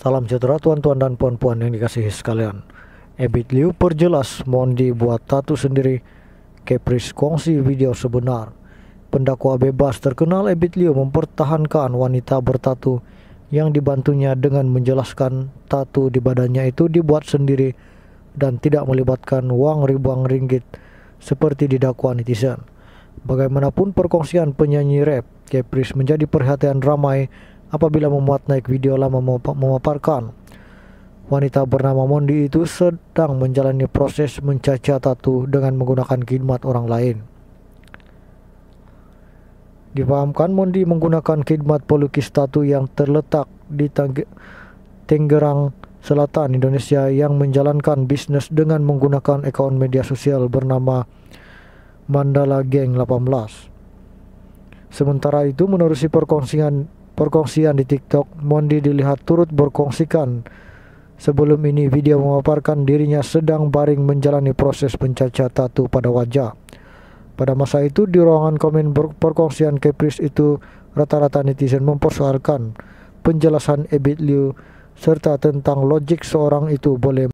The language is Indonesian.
Salam sejahtera tuan-tuan dan puan-puan yang dikasihi sekalian. Ebit Liu perjelas mohon dibuat tatu sendiri. Kepris kongsi video sebenar. Pendakwa bebas terkenal Ebit Liu mempertahankan wanita bertatu yang dibantunya dengan menjelaskan tatu di badannya itu dibuat sendiri dan tidak melibatkan uang ribuan ringgit seperti didakwa netizen. Bagaimanapun perkongsian penyanyi rap, Kepris menjadi perhatian ramai apabila memuat naik video lama memaparkan wanita bernama Mondi itu sedang menjalani proses mencaca tatu dengan menggunakan khidmat orang lain. Dipahamkan Mondi menggunakan khidmat pelukis tatu yang terletak di Tenggerang Selatan Indonesia yang menjalankan bisnis dengan menggunakan akun media sosial bernama Mandala Gang 18. Sementara itu menerusi perkongsian perkongsian di TikTok, Mondi dilihat turut berkongsikan. Sebelum ini video memaparkan dirinya sedang baring menjalani proses pencacat tatu pada wajah. Pada masa itu di ruangan komen perkongsian Kepris itu rata-rata netizen mempersoalkan penjelasan Ebit Liu serta tentang logik seorang itu boleh